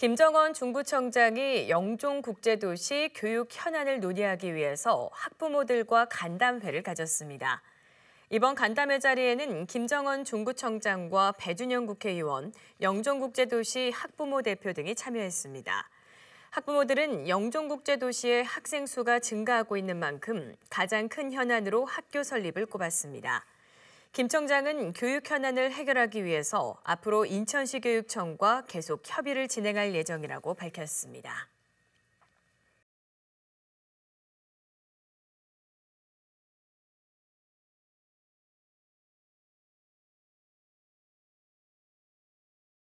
김정원 중구청장이 영종국제도시 교육 현안을 논의하기 위해서 학부모들과 간담회를 가졌습니다. 이번 간담회 자리에는 김정원 중구청장과 배준영 국회의원, 영종국제도시 학부모 대표 등이 참여했습니다. 학부모들은 영종국제도시의 학생 수가 증가하고 있는 만큼 가장 큰 현안으로 학교 설립을 꼽았습니다. 김 청장은 교육 현안을 해결하기 위해서 앞으로 인천시 교육청과 계속 협의를 진행할 예정이라고 밝혔습니다.